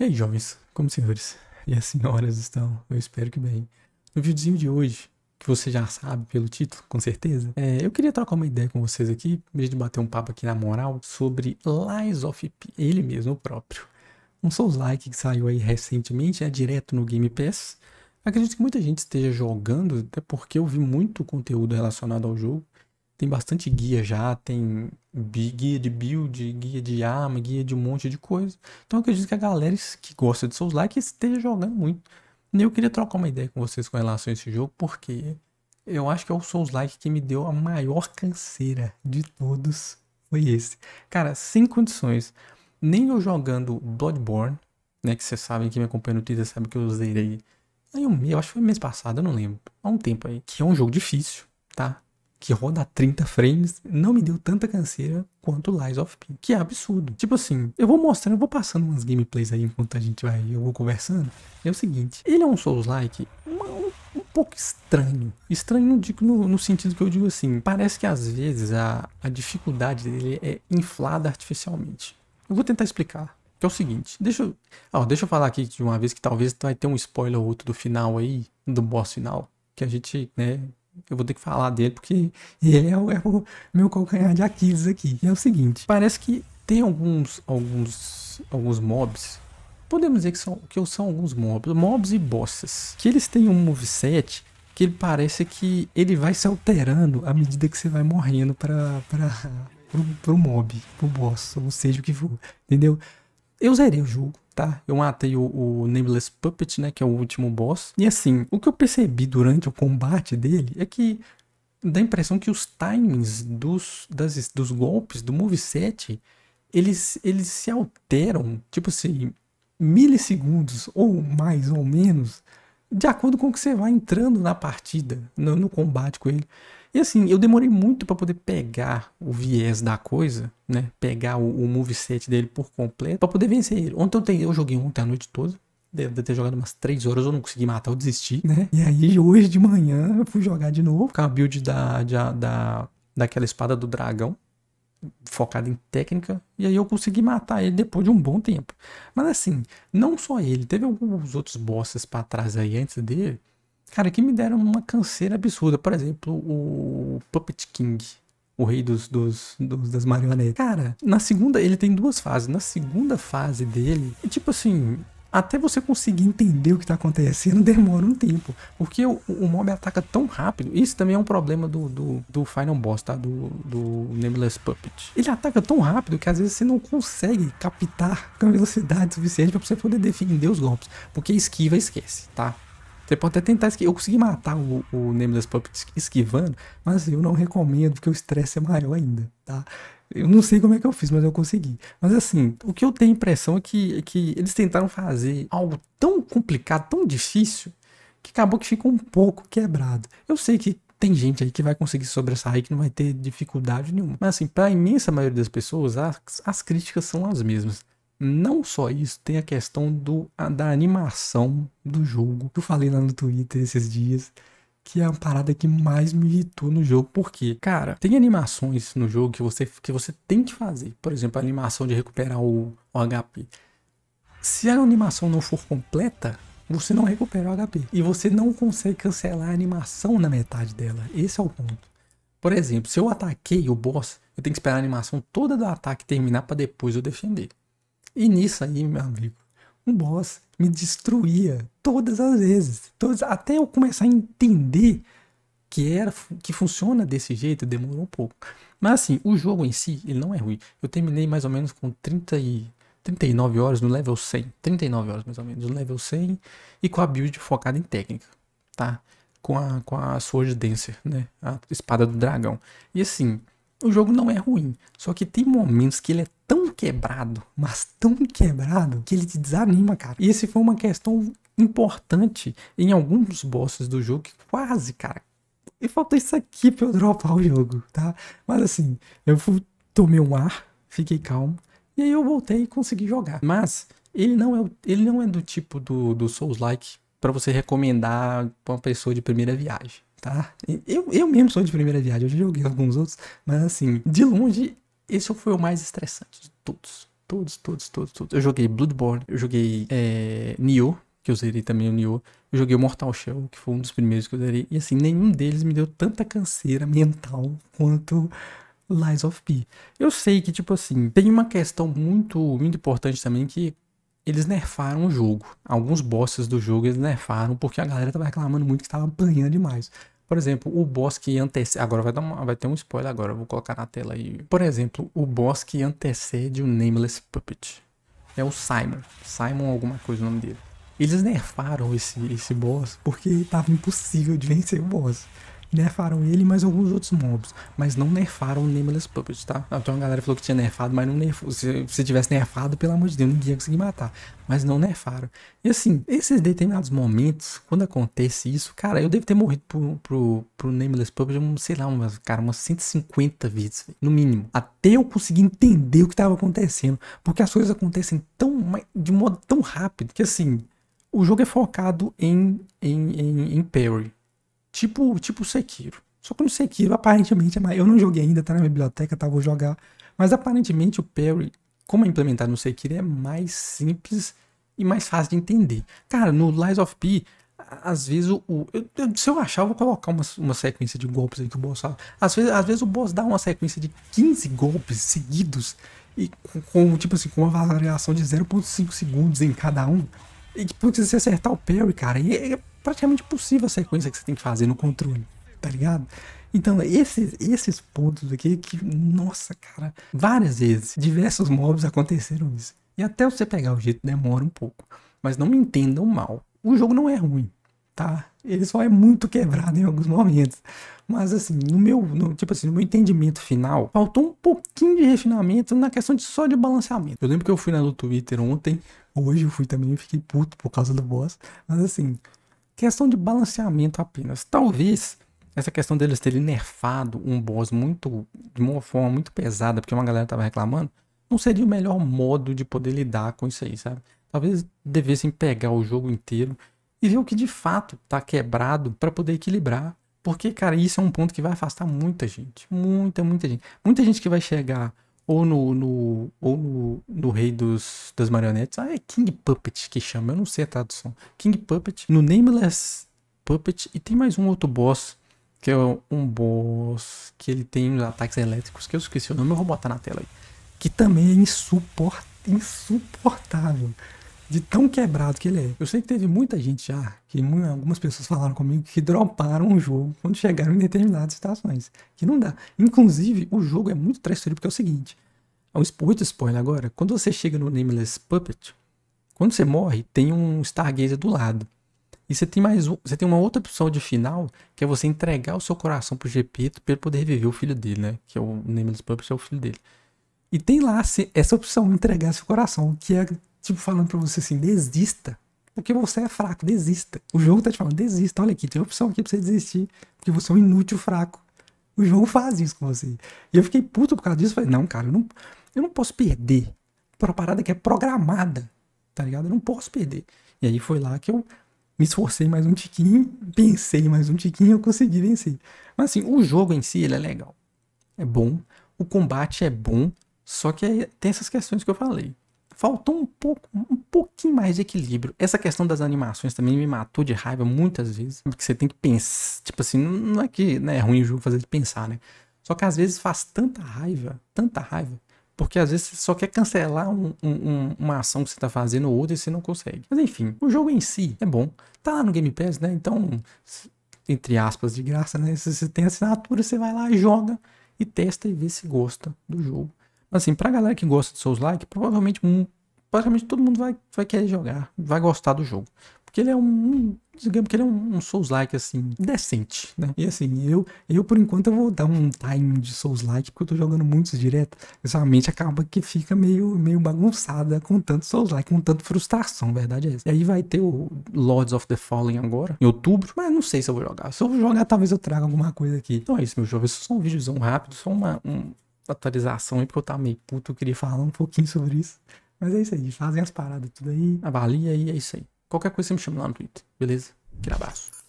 E aí, jovens, como os senhores e as senhoras estão? Eu espero que bem. No videozinho de hoje, que você já sabe pelo título, com certeza, é, eu queria trocar uma ideia com vocês aqui, em vez de bater um papo aqui na moral, sobre Lies of P, ele mesmo, o próprio. Um Souls-like que saiu aí recentemente, é direto no Game Pass. Acredito que muita gente esteja jogando, até porque eu vi muito conteúdo relacionado ao jogo tem bastante guia já, tem guia de build, guia de arma, guia de um monte de coisa. Então eu acredito que a galera que gosta de Souls Like esteja jogando muito. E eu queria trocar uma ideia com vocês com relação a esse jogo, porque eu acho que é o Souls Like que me deu a maior canseira de todos. Foi esse. Cara, sem condições. Nem eu jogando Bloodborne, né? Que vocês sabem, que me acompanha no Twitter sabe que eu ele Aí eu, eu acho que foi mês passado, eu não lembro. Há um tempo aí. Que é um jogo difícil, tá? que roda a 30 frames, não me deu tanta canseira quanto Lies of P, que é absurdo. Tipo assim, eu vou mostrando, eu vou passando umas gameplays aí enquanto a gente vai, eu vou conversando. É o seguinte, ele é um Souls-like, um pouco estranho. Estranho não digo no, no, sentido que eu digo assim. Parece que às vezes a, a dificuldade dele é inflada artificialmente. Eu vou tentar explicar. Que é o seguinte, deixa eu, ó, deixa eu falar aqui de uma vez que talvez vai ter um spoiler ou outro do final aí, do boss final, que a gente, né, eu vou ter que falar dele porque ele é o, é o meu calcanhar de Aquiles aqui. é o seguinte, parece que tem alguns, alguns, alguns mobs podemos dizer que são, que são alguns mobs, mobs e bosses, que eles têm um moveset que ele parece que ele vai se alterando à medida que você vai morrendo para para pro, pro mob, pro boss, ou seja o que for, entendeu? eu zerei o jogo, tá? Eu matei o, o, Nameless Puppet, né? Que é o último boss. E assim, o que eu percebi durante o combate dele é que dá a impressão que os timings dos, das, dos golpes, do moveset, eles, eles se alteram, tipo assim, milissegundos ou mais ou menos de acordo com o que você vai entrando na partida, no, no combate com ele. E assim, eu demorei muito para poder pegar o viés da coisa, né? Pegar o, o moveset dele por completo, para poder vencer ele. Ontem eu, tenho, eu joguei ontem a noite toda, Deve ter jogado umas 3 horas, eu não consegui matar, eu desisti, né? E aí, hoje de manhã, eu fui jogar de novo com a build da, da, da, daquela espada do dragão, focado em técnica, e aí eu consegui matar ele depois de um bom tempo. Mas assim, não só ele, teve alguns outros bosses para trás aí antes dele, cara, que me deram uma canseira absurda. Por exemplo, o Puppet King, o rei dos, dos, dos, das marionetes. Cara, na segunda, ele tem duas fases. Na segunda fase dele, tipo assim, até você conseguir entender o que está acontecendo, demora um tempo. Porque o, o, mob ataca tão rápido. Isso também é um problema do, do, do Final Boss, tá? Do, do Nameless Puppet. Ele ataca tão rápido que às vezes você não consegue captar com velocidade suficiente para você poder defender os golpes. Porque esquiva esquece, tá? Você pode até tentar esquivar. Eu consegui matar o, o Nameless Puppet esquivando, mas eu não recomendo, porque o estresse é maior ainda, tá? Eu não sei como é que eu fiz, mas eu consegui. Mas assim, o que eu tenho impressão é que, é que eles tentaram fazer algo tão complicado, tão difícil, que acabou que fica um pouco quebrado. Eu sei que tem gente aí que vai conseguir sobressair, que não vai ter dificuldade nenhuma. Mas assim, para a imensa maioria das pessoas, as, as críticas são as mesmas. Não só isso, tem a questão do, a, da animação do jogo. Eu falei lá no Twitter esses dias que é a parada que mais me irritou no jogo. porque Cara, tem animações no jogo que você, que você tem que fazer. Por exemplo, a animação de recuperar o, o HP. Se a animação não for completa, você não recupera o HP. E você não consegue cancelar a animação na metade dela. Esse é o ponto. Por exemplo, se eu ataquei o boss, eu tenho que esperar a animação toda do ataque terminar para depois eu defender. E nisso aí, meu amigo, um boss me destruía todas as vezes, todas, até eu começar a entender que era que funciona desse jeito, demorou um pouco. Mas assim, o jogo em si, ele não é ruim. Eu terminei mais ou menos com 30 e 39 horas no level 100, 39 horas mais ou menos no level 100 e com a build focada em técnica, tá? Com a com a Sword Dancer, né? A espada do dragão. E assim, o jogo não é ruim. Só que tem momentos que ele é tão quebrado, mas tão quebrado, que ele te desanima, cara. E esse foi uma questão importante em alguns bosses do jogo que quase, cara. E faltou isso aqui pra eu dropar o jogo, tá? Mas assim, eu fui, tomei um ar, fiquei calmo, e aí eu voltei e consegui jogar. Mas ele não é, ele não é do tipo do, do Souls-like para você recomendar pra uma pessoa de primeira viagem tá? Eu, eu mesmo sou de primeira viagem, eu já joguei alguns outros, mas assim, de longe, esse foi o mais estressante de todos. Todos, todos, todos, todos. Eu joguei Bloodborne, eu joguei é, Nioh, que eu zerei também o Nioh. Eu joguei o Mortal Shell, que foi um dos primeiros que eu zerei. E assim, nenhum deles me deu tanta canseira mental quanto Lies of P. Eu sei que, tipo assim, tem uma questão muito, muito importante também que eles nerfaram o jogo. Alguns bosses do jogo eles nerfaram porque a galera tava reclamando muito que tava apanhando demais. Por exemplo, o boss que antecede. Agora vai, uma... vai, ter um spoiler agora, eu vou colocar na tela aí. Por exemplo, o boss que antecede o Nameless Puppet. É o Simon. Simon, alguma coisa o nome dele. Eles nerfaram esse, esse boss porque tava impossível de vencer o boss nerfaram ele e mais alguns outros mobs. Mas não nerfaram o Nameless Puppet, tá? Ah, então a galera falou que tinha nerfado, mas não nerfou. Se, se tivesse nerfado, pelo amor de Deus, ninguém ia conseguir matar. Mas não nerfaram. E assim, esses determinados momentos, quando acontece isso, cara, eu devo ter morrido pro, pro, pro Nameless Puppet, sei lá, umas, cara, umas 150 vezes, no mínimo. Até eu conseguir entender o que estava acontecendo. Porque as coisas acontecem tão, de modo tão rápido que assim, o jogo é focado em, em, em, em parry. Tipo, tipo Sekiro. Só que no Sekiro, aparentemente, é eu não joguei ainda, tá na biblioteca, tá? Vou jogar. Mas aparentemente o parry, como é implementado no Sekiro, é mais simples e mais fácil de entender. Cara, no Lies of P, às vezes o. eu, se eu achar, eu vou colocar uma, uma sequência de golpes aí que o boss fala. Às vezes, às vezes o boss dá uma sequência de 15 golpes seguidos e com, com tipo assim, com uma variação de 0.5 segundos em cada um. E tipo, se você acertar o parry, cara, é, é praticamente impossível a sequência que você tem que fazer no controle, tá ligado? Então, esses, esses pontos aqui que, nossa, cara, várias vezes, diversos mobs aconteceram isso. E até você pegar o jeito demora um pouco. Mas não me entendam mal. O jogo não é ruim, tá? Ele só é muito quebrado em alguns momentos. Mas assim, no meu, no, tipo assim, no meu entendimento final, faltou um pouquinho de refinamento na questão de só de balanceamento. Eu lembro que eu fui na do Twitter ontem, hoje eu fui também, fiquei puto por causa do boss. Mas assim, Questão de balanceamento apenas. Talvez essa questão deles terem nerfado um boss muito de uma forma muito pesada, porque uma galera estava reclamando, não seria o melhor modo de poder lidar com isso aí, sabe? Talvez devessem pegar o jogo inteiro e ver o que de fato está quebrado para poder equilibrar. Porque, cara, isso é um ponto que vai afastar muita gente. Muita, muita gente. Muita gente que vai chegar ou no, no ou no, no, Rei dos, das Marionetes. Ah, é King Puppet que chama, eu não sei a tradução. King Puppet, no Nameless Puppet, e tem mais um outro boss, que é um boss que ele tem ataques elétricos, que eu esqueci o nome, eu vou botar na tela aí. Que também é insuportável. insuportável de tão quebrado que ele é. Eu sei que teve muita gente já, que algumas pessoas falaram comigo que droparam o jogo quando chegaram em determinadas situações, que não dá. Inclusive, o jogo é muito traiçoeiro porque é o seguinte, é um muito spoiler agora, quando você chega no Nameless Puppet, quando você morre, tem um Stargazer do lado. E você tem mais um, você tem uma outra opção de final, que é você entregar o seu coração pro Gepeto para ele poder reviver o filho dele, né? Que é o Nameless Puppet, é o filho dele. E tem lá essa opção, entregar seu coração, que é tipo, falando pra você assim, desista. Porque você é fraco, desista. O jogo tá te falando, desista. Olha aqui, tem opção aqui pra você desistir. Porque você é um inútil fraco. O jogo faz isso com você. E eu fiquei puto por causa disso. Falei, não, cara, eu não, eu não posso perder pra uma parada que é programada. Tá ligado? Eu não posso perder. E aí foi lá que eu me esforcei mais um tiquinho, pensei mais um tiquinho e eu consegui vencer. Mas assim, o jogo em si, ele é legal. É bom. O combate é bom. Só que tem essas questões que eu falei faltou um pouco, um pouquinho mais de equilíbrio. Essa questão das animações também me matou de raiva muitas vezes, porque você tem que pensar, tipo assim, não é que né, é ruim o jogo fazer de pensar, né? Só que às vezes faz tanta raiva, tanta raiva, porque às vezes você só quer cancelar um, um, uma ação que você está fazendo ou outra e você não consegue. Mas enfim, o jogo em si é bom. Tá lá no Game Pass, né? Então, entre aspas, de graça, né? Se você tem assinatura, você vai lá e joga e testa e vê se gosta do jogo. Assim, pra galera que gosta de Souls-like, provavelmente praticamente todo mundo vai, vai querer jogar, vai gostar do jogo. Porque ele é um, digamos que ele é um, um Souls-like, assim, decente, né? E assim, eu, eu por enquanto eu vou dar um time de Souls-like, porque eu tô jogando muitos direto. Exatamente acaba que fica meio, meio bagunçada com tanto Souls-like, com tanto frustração, verdade é essa. E aí vai ter o Lords of the Fallen agora, em outubro, mas não sei se eu vou jogar. Se eu vou jogar, talvez eu traga alguma coisa aqui. Então é isso, meu jovem. Isso é só um videozão rápido, só uma... Um atualização aí, porque eu tava tá meio puto, eu queria falar um pouquinho sobre isso. Mas é isso aí, fazem as paradas tudo aí, avalia aí, é isso aí. Qualquer coisa você me chama lá no Twitter, beleza? Aquele abraço.